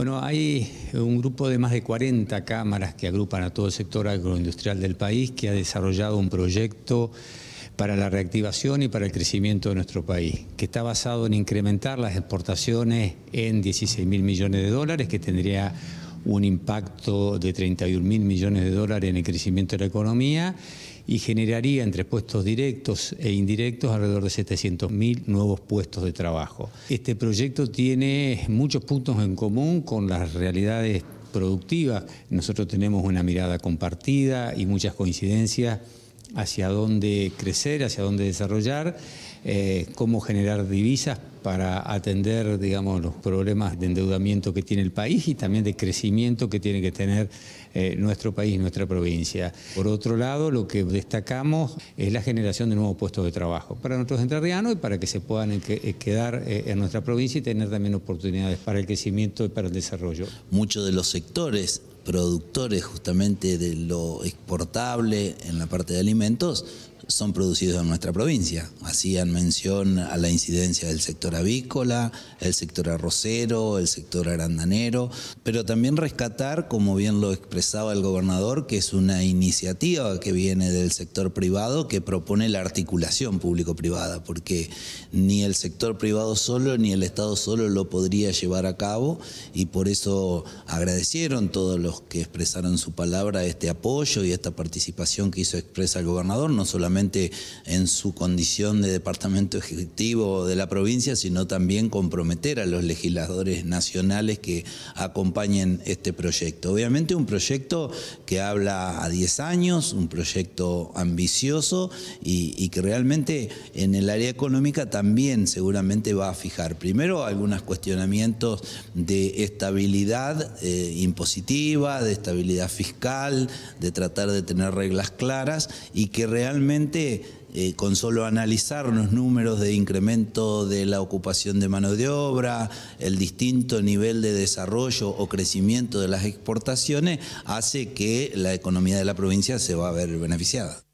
Bueno, hay un grupo de más de 40 cámaras que agrupan a todo el sector agroindustrial del país que ha desarrollado un proyecto para la reactivación y para el crecimiento de nuestro país, que está basado en incrementar las exportaciones en 16 mil millones de dólares, que tendría un impacto de 31 mil millones de dólares en el crecimiento de la economía y generaría entre puestos directos e indirectos alrededor de 700.000 nuevos puestos de trabajo. Este proyecto tiene muchos puntos en común con las realidades productivas. Nosotros tenemos una mirada compartida y muchas coincidencias hacia dónde crecer, hacia dónde desarrollar, eh, cómo generar divisas para atender, digamos, los problemas de endeudamiento que tiene el país y también de crecimiento que tiene que tener eh, nuestro país, nuestra provincia. Por otro lado, lo que destacamos es la generación de nuevos puestos de trabajo para nuestros entrerrianos y para que se puedan eh, quedar en nuestra provincia y tener también oportunidades para el crecimiento y para el desarrollo. Muchos de los sectores productores justamente de lo exportable en la parte de alimentos, son producidos en nuestra provincia. Hacían mención a la incidencia del sector avícola, el sector arrocero, el sector arandanero, pero también rescatar, como bien lo expresaba el gobernador, que es una iniciativa que viene del sector privado que propone la articulación público-privada, porque ni el sector privado solo ni el Estado solo lo podría llevar a cabo y por eso agradecieron todos los que expresaron su palabra este apoyo y esta participación que hizo expresa el gobernador, no solamente en su condición de departamento ejecutivo de la provincia, sino también comprometer a los legisladores nacionales que acompañen este proyecto. Obviamente un proyecto que habla a 10 años, un proyecto ambicioso y, que realmente en el área económica también seguramente va a fijar primero algunos cuestionamientos de estabilidad eh, impositiva, de estabilidad fiscal, de tratar de tener reglas claras y que realmente eh, con solo analizar los números de incremento de la ocupación de mano de obra, el distinto nivel de desarrollo o crecimiento de las exportaciones, hace que la economía de la provincia se va a ver beneficiada.